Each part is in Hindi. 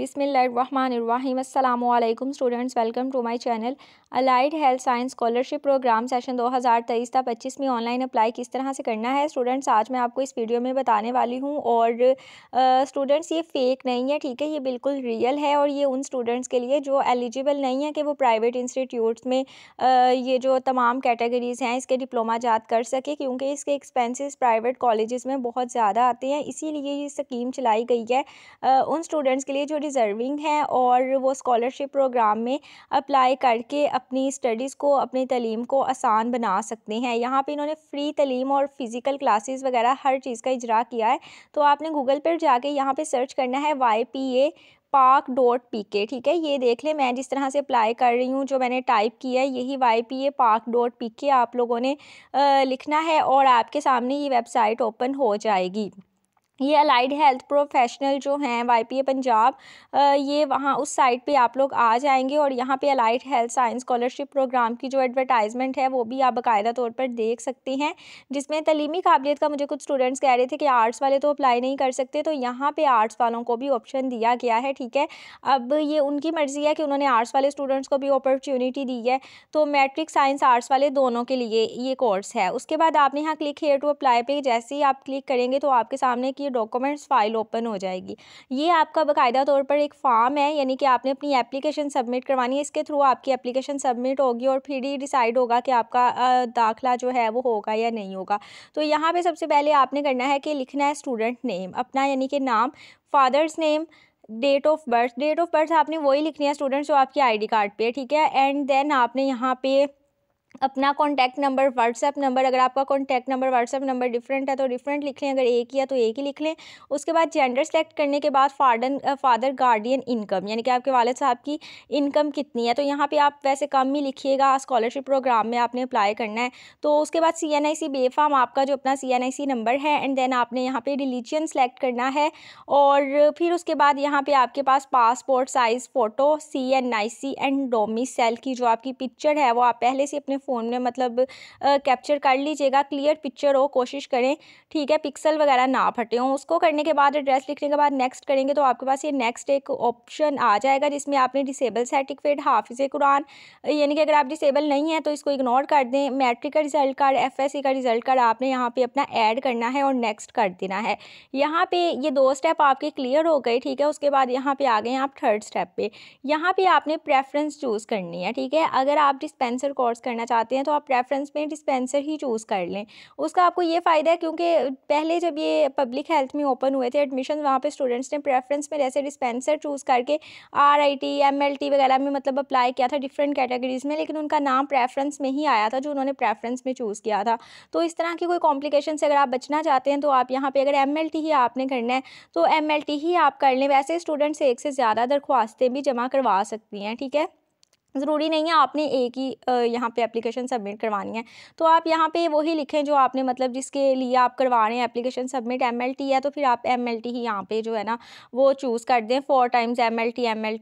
बिसमीम् अल्लाम students welcome to my channel allied health science scholarship programme session 2023 का तेईस में ऑनलाइन अप्लाई किस तरह से करना है स्टूडेंट्स आज मैं आपको इस वीडियो में बताने वाली हूँ और स्टूडेंट्स ये फेक नहीं है ठीक है ये बिल्कुल रियल है और ये उन स्टूडेंट्स के लिए जो एलिजिबल नहीं है कि वो प्राइवेट इंस्टीट्यूट्स में आ, ये जो तमाम कैटेगरीज़ हैं इसके डिप्लोमा जात कर सके क्योंकि इसके एक्सपेंसिस प्राइवेट कॉलेज़ में बहुत ज़्यादा आते हैं इसीलिए ये स्कीम चलाई गई है आ, उन स्टूडेंट्स के लिए जो डिज़र्विंग हैं और वो स्कॉलरशिप प्रोग्राम में अप्लाई करके अपनी स्टडीज़ को अपनी तलीम को आसान बना सकते हैं यहाँ पे इन्होंने फ्री तलीम और फिज़िकल क्लासेस वगैरह हर चीज़ का इजरा किया है तो आपने गूगल पर जाके यहाँ पर सर्च करना है वाई पी ए पाक डॉट पी के ठीक है ये देख लें मैं जिस तरह से अप्लाई कर रही हूँ जो मैंने टाइप किया है यही वाई पी ए पाक डॉट पी के आप लोगों ने आ, लिखना है और आपके सामने ये वेबसाइट ओपन हो जाएगी ये अलाइड हेल्थ प्रोफेशनल जो हैं वाई पी ए पंजाब ये वहाँ उस साइट पे आप लोग आ जाएंगे और यहाँ पे allied health science scholarship programme की जो एडवर्टाइजमेंट है वो भी आप बाकायदा तौर पर देख सकते हैं जिसमें तलीमी काबिलियत का मुझे कुछ स्टूडेंट्स कह रहे थे कि आर्ट्स वाले तो अप्लाई नहीं कर सकते तो यहाँ पर आर्ट्स वालों को भी ऑप्शन दिया गया है ठीक है अब ये उनकी मर्ज़ी है कि उन्होंने आर्ट्स वाले स्टूडेंट्स को भी अपॉर्चुनिटी दी है तो मैट्रिक साइंस आर्ट्स वाले दोनों के लिए ये कोर्स है उसके बाद आपने यहाँ क्लिक हेयर टू अप्लाई पर जैसे ही आप क्लिक करेंगे तो आपके सामने की डॉक्यूमेंट्स फाइल ओपन हो जाएगी ये आपका बाकायदा तौर पर एक फॉर्म है यानी कि आपने अपनी एप्लीकेशन सबमिट करवानी है इसके थ्रू आपकी एप्लीकेशन सबमिट होगी और फिर ही डिसाइड होगा कि आपका दाखिला जो है वो होगा या नहीं होगा तो यहाँ पर सबसे पहले आपने करना है कि लिखना है स्टूडेंट नेम अपना यानी कि नाम father's name date of birth date of birth आपने वही लिखनी है स्टूडेंट्स जो आपकी आईडी कार्ड पे ठीक है एंड देन आपने यहाँ पे अपना कॉन्टैक्ट नंबर व्हाट्सएप नंबर अगर आपका contact number WhatsApp number different है तो डिफरेंट लिख लें अगर एक ही है तो एक ही लिख लें उसके बाद जेंडर सेलेक्ट करने के बाद फादर फादर गार्डियन इनकम यानी कि आपके वालद साहब की इनकम कितनी है तो यहाँ पे आप वैसे कम ही लिखिएगा स्कॉलरशिप प्रोग्राम में आपने अप्लाई करना है तो उसके बाद सी एन आई सी बेफाम आपका जो अपना C N I C number है एंड देन आपने यहाँ पर रिलीजन सेलेक्ट करना है और फिर उसके बाद यहाँ पर आपके पास passport size photo C N I C and domicile की जो आपकी पिक्चर है वो आप पहले से अपने फ़ोन में मतलब कैप्चर कर लीजिएगा क्लियर पिक्चर हो कोशिश करें ठीक है पिक्सल वगैरह ना फटे हों उसको करने के बाद एड्रेस लिखने के बाद नेक्स्ट करेंगे तो आपके पास ये नेक्स्ट एक ऑप्शन आ जाएगा जिसमें आपने डिसेबल सर्टिफिकेट हाफिज़ कुरान यानी कि अगर आप डिसेबल नहीं है तो इसको इग्नोर कर दें मैट्रिक का रिजल्ट कार्ड एफ का रिजल्ट कार्ड आपने यहाँ पर अपना ऐड करना है और नेक्स्ट कर देना है यहाँ पे ये दो स्टेप आपके क्लियर हो गए ठीक है उसके बाद यहाँ पे आ गए आप थर्ड स्टेप पर यहाँ पे आपने प्रेफरेंस चूज़ करनी है ठीक है अगर आप डिस्पेंसर कोर्स करना चाहते हैं तो आप प्रेफरेंस में डिस्पेंसर ही चूज़ कर लें उसका आपको ये फ़ायदा है क्योंकि पहले जब ये पब्लिक हेल्थ में ओपन हुए थे एडमिशन वहाँ पर स्टूडेंट्स ने प्रेफरेंस में जैसे डिस्पेंसर चूज़ करके R I T M L T वगैरह में मतलब अप्लाई किया था डिफरेंट कैटेगरीज़ में लेकिन उनका नाम प्रेफरेंस में ही आया था जो उन्होंने प्रेफरेंस में चूज़ किया था तो इस तरह की कोई कॉम्प्लिकेशन से अगर आप बचना चाहते हैं तो आप यहाँ पर अगर एम एल टी ही आपने करना है तो एम एल टी ही आप कर लें वैसे स्टूडेंट्स एक से ज़्यादा दरख्वास्तें भी जमा करवा सकती हैं ठीक है ज़रूरी नहीं है आपने एक ही यहाँ पे एप्लीकेशन सबमिट करवानी है तो आप यहाँ पे वही लिखें जो आपने मतलब जिसके लिए आप करवा रहे हैं एप्लीकेशन सबमिट एम है तो फिर आप एम ही यहाँ पे जो है ना वो चूज़ कर दें four times M L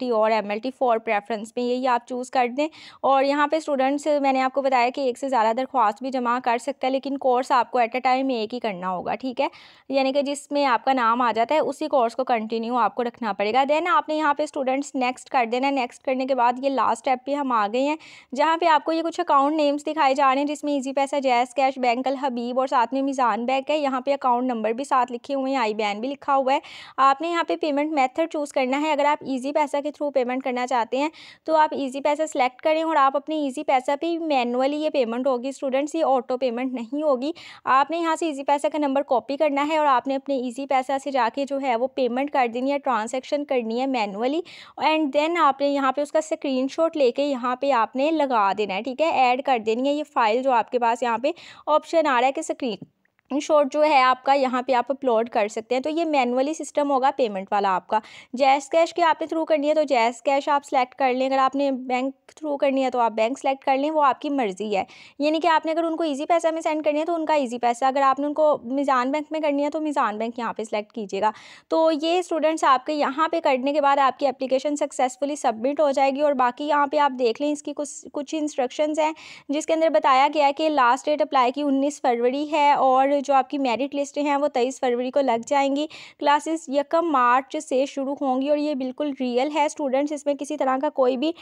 T और एम एल फॉर प्रेफरेंस में यही आप चूज़ कर दें और यहाँ पर स्टूडेंट्स मैंने आपको बताया कि एक से ज़्यादा दरख्वास्त भी जमा कर सकता है लेकिन कोर्स आपको एट अ टाइम एक ही करना होगा ठीक है यानी कि जिसमें आपका नाम आ जाता है उसी कोर्स को कंटिन्यू आपको रखना पड़ेगा देन आपने यहाँ पर स्टूडेंट्स नेक्स्ट कर देना नेक्स्ट करने के बाद ये लास्ट स्टेप पे हम आ गए हैं जहाँ पे आपको ये कुछ अकाउंट नेम्स दिखाए जा रहे हैं जिसमें ईजी पैसा जैस कैश अल हबीब और साथ में मिज़ान बैंक है यहाँ पे अकाउंट नंबर भी साथ लिखे हुए हैं आई भी लिखा हुआ है आपने यहाँ पे पेमेंट मेथड चूज़ करना है अगर आप ईजी पैसा के थ्रू पेमेंट करना चाहते हैं तो आप ईजी पैसा सेलेक्ट करें और आप अपने ईजी पैसा पर मैनुअली ये पेमेंट होगी स्टूडेंट्स ये ऑटो पेमेंट नहीं होगी आपने यहाँ से ईजी पैसा का नंबर कॉपी करना है और आपने अपने ईजी पैसा से जाके जो है वो पेमेंट कर देनी है ट्रांजेक्शन करनी है मैनुअली एंड देन आपने यहाँ पर उसका स्क्रीन ले लेके यहाँ पे आपने लगा देना है ठीक है ऐड कर देनी है ये फाइल जो आपके पास यहाँ पे ऑप्शन आ रहा है कि स्क्रीन इन शॉर्ट जो है आपका यहाँ पे आप अपलोड कर सकते हैं तो ये मैनुअली सिस्टम होगा पेमेंट वाला आपका जैस कैश की आपने थ्रू करनी है तो जैस कैश आप सेलेक्ट कर लें अगर आपने बैंक थ्रू करनी है तो आप बैंक सेलेक्ट कर लें वो आपकी मर्ज़ी है यानी कि आपने अगर उनको ईजी पैसा में सेंड करनी है तो उनका ईजी पैसा अगर आपने उनको मिज़ान बैंक में करनी है तो मिज़ान बैंक यहाँ पर सेलेक्ट कीजिएगा तो ये स्टूडेंट्स आपके यहाँ पर करने के बाद आपकी एप्लीकेशन सक्सेसफुली सबमिट हो जाएगी और बाकी यहाँ पर आप देख लें इसकी कुछ कुछ इंस्ट्रक्शन हैं जिसके अंदर बताया गया है कि लास्ट डेट अप्लाई की उन्नीस फरवरी है और जो आपकी मेरिट लिस्ट हैं वो तेईस फरवरी को लग जाएंगी क्लासेस यकम मार्च से शुरू होंगी और ये बिल्कुल रियल है स्टूडेंट्स इसमें किसी तरह का कोई भी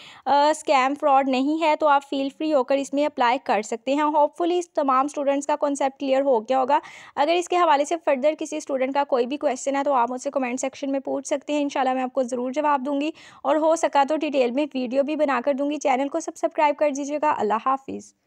स्कैम फ्रॉड नहीं है तो आप फील फ्री होकर इसमें अप्लाई कर सकते हैं होपफुली इस तमाम स्टूडेंट्स का कॉन्सेप्ट क्लियर हो गया होगा अगर इसके हवाले से फर्दर किसी स्टूडेंट का कोई भी क्वेश्चन है तो आप मुझसे कमेंट सेक्शन में पूछ सकते हैं इंशाल्लाह मैं आपको ज़रूर जवाब दूंगी और हो सका तो डिटेल में वीडियो भी बनाकर दूंगी चैनल को सब्सक्राइब कर दीजिएगा अल्लाह हाफिज़